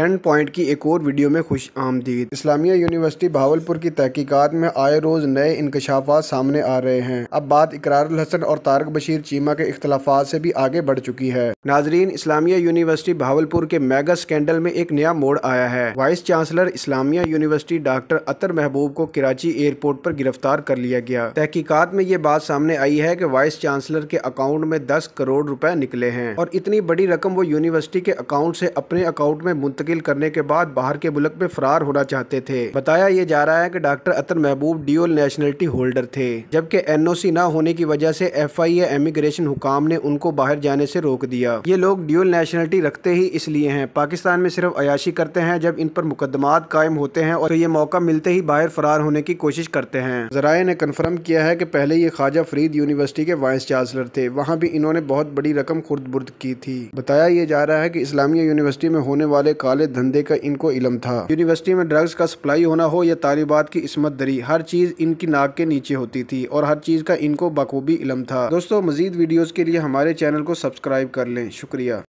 and point की एक और वीडियो में खुश आमदीद इस्लामिया यूनिवर्सिटी भावलपुर की तहकीकात में आए रोज नए इंकशाफात सामने आ रहे हैं अब बात इकरार हसन और तारक बशीर चीमा के अख्तलाफा से भी आगे बढ़ चुकी है नाजरीन इस्लामिया यूनिवर्सिटी भावलपुर के मेगा स्कैंडल में एक नया मोड़ आया है vice chancellor Islamia university doctor Athar Mahboob को कराची एयरपोर्ट आरोप गिरफ्तार कर लिया गया तहकीकत में ये बात सामने आई है की वाइस चांसलर के अकाउंट में दस करोड़ रुपए निकले हैं और इतनी बड़ी रकम वो यूनिवर्सिटी के अकाउंट ऐसी अपने अकाउंट में मुंतकिल मुंतकिल करने के बाद बाहर के मुल्क में फरार होना चाहते थे बताया ये जा रहा है कि डॉक्टर अतर महबूब ड्यूल नेशनलिटी होल्डर थे जबकि एनओसी ना होने की वजह से एफ आई या इमिग्रेशन हुकाम ने उनको बाहर जाने से रोक दिया ये लोग ड्यूल नेशनलिटी रखते ही इसलिए हैं पाकिस्तान में सिर्फ अयाशी करते हैं जब इन पर मुकदमात कायम होते हैं और तो ये मौका मिलते ही बाहर फरार होने की कोशिश करते हैं जराए ने कन्फर्म किया है की पहले ये ख्वाजा फरीद यूनिवर्सिटी के वाइस चांसलर थे वहाँ भी इन्होंने बहुत बड़ी रकम खुर्द बुर्द की थी बताया ये जा रहा है की इस्लामिया यूनिवर्सिटी में होने वाले कॉलेज वाले धंधे का इनको इलम था यूनिवर्सिटी में ड्रग्स का सप्लाई होना हो या तालिबात की इसमत दरी हर चीज़ इनकी नाक के नीचे होती थी और हर चीज़ का इनको बखूबी इलम था दोस्तों मजीद वीडियोज़ के लिए हमारे चैनल को सब्सक्राइब कर लें शुक्रिया